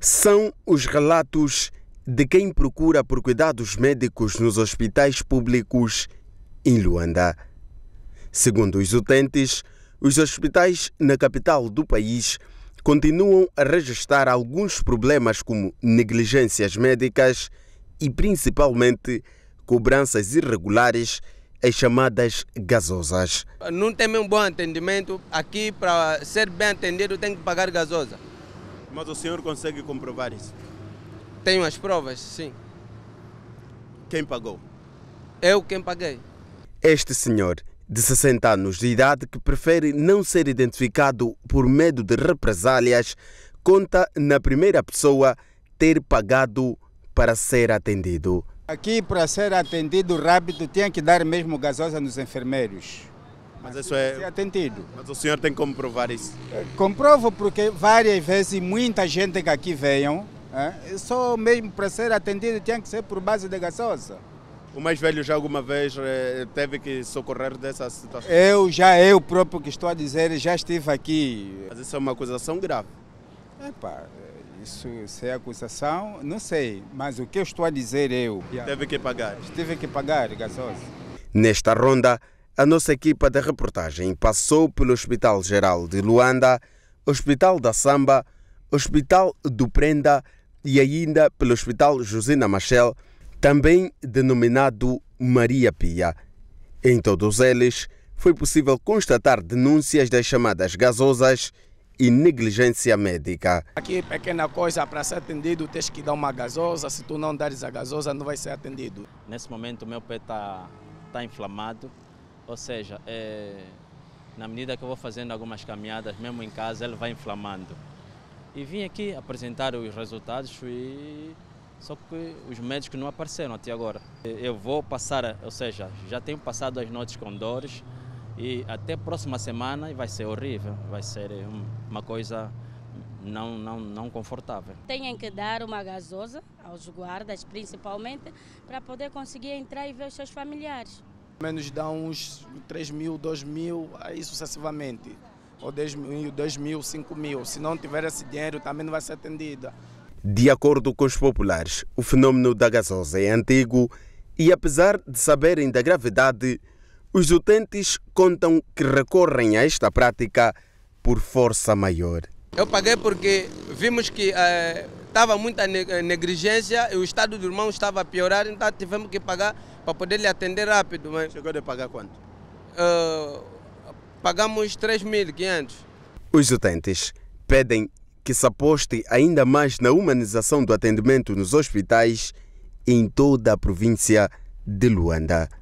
são os relatos de quem procura por cuidados médicos nos hospitais públicos em Luanda. Segundo os utentes, os hospitais na capital do país continuam a registrar alguns problemas como negligências médicas e principalmente cobranças irregulares as chamadas gasosas. Não tem um bom atendimento. Aqui, para ser bem atendido, tem que pagar gasosa mas o senhor consegue comprovar isso? Tenho as provas, sim. Quem pagou? Eu quem paguei. Este senhor, de 60 anos de idade, que prefere não ser identificado por medo de represálias, conta na primeira pessoa ter pagado para ser atendido. Aqui, para ser atendido rápido, tinha que dar mesmo gasosa nos enfermeiros. Mas é- isso é. atendido. Mas o senhor tem como provar isso? Eh, comprovo porque várias vezes muita gente que aqui veio, é, só mesmo para ser atendido tinha que ser por base de gasosa. O mais velho já alguma vez eh, teve que socorrer dessa situação? Eu já, eu próprio que estou a dizer, já estive aqui. Mas isso é uma acusação grave. Epa, eh, isso se é acusação, não sei, mas o que eu estou a dizer eu. Teve que pagar. Tive que pagar, gasosa. Nesta ronda, a nossa equipa de reportagem passou pelo Hospital Geral de Luanda, Hospital da Samba, Hospital do Prenda e ainda pelo Hospital Josina Machel, também denominado Maria Pia. Em todos eles, foi possível constatar denúncias das chamadas gasosas e negligência médica. Aqui pequena coisa para ser atendido, tens que dar uma gasosa, se tu não deres a gasosa não vai ser atendido. Nesse momento o meu pé está tá inflamado, ou seja, é, na medida que eu vou fazendo algumas caminhadas, mesmo em casa, ele vai inflamando. E vim aqui apresentar os resultados e só que os médicos não apareceram até agora. Eu vou passar, ou seja, já tenho passado as noites com dores e até próxima semana vai ser horrível, vai ser eh, uma coisa não, não, não confortável. Têm que dar uma gasosa aos guardas, principalmente, para poder conseguir entrar e ver os seus familiares menos dá uns 3 mil, 2 mil, aí sucessivamente. Ou 10 mil, 2 mil, 5 mil. Se não tiver esse dinheiro, também não vai ser atendida. De acordo com os populares, o fenômeno da gasosa é antigo e, apesar de saberem da gravidade, os utentes contam que recorrem a esta prática por força maior. Eu paguei porque vimos que eh, estava muita eh, negligência e o estado do irmão estava a piorar, então tivemos que pagar para poder lhe atender rápido. Mas, Chegou a pagar quanto? Uh, pagamos 3.500. Os utentes pedem que se aposte ainda mais na humanização do atendimento nos hospitais em toda a província de Luanda.